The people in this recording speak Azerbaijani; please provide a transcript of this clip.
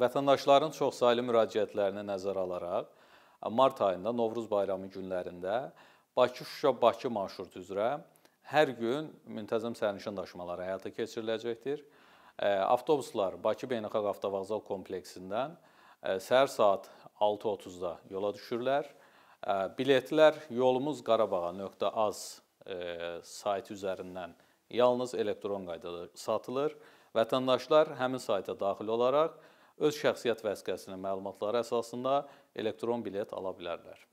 vətəndaşların çoxsaylı müraciətlərini nəzərə alaraq mart ayında Novruz bayramı günlərində Bakı-Şuşa-Bakı marşrutu üzrə hər gün müntəzəm sərnişin daşımaları həyata keçiriləcəkdir. Avtobuslar Bakı Beynəlxalq Avtovağzal kompleksindən səhər saat 6:30-da yola düşürlər. Biletlər yolumuzqarabağa.az saytı üzərindən yalnız elektron qaydada satılır. Vətəndaşlar həmin sayta daxil olaraq öz şəxsiyyət vəsiqəsinin məlumatları əsasında elektron bilet ala bilərlər.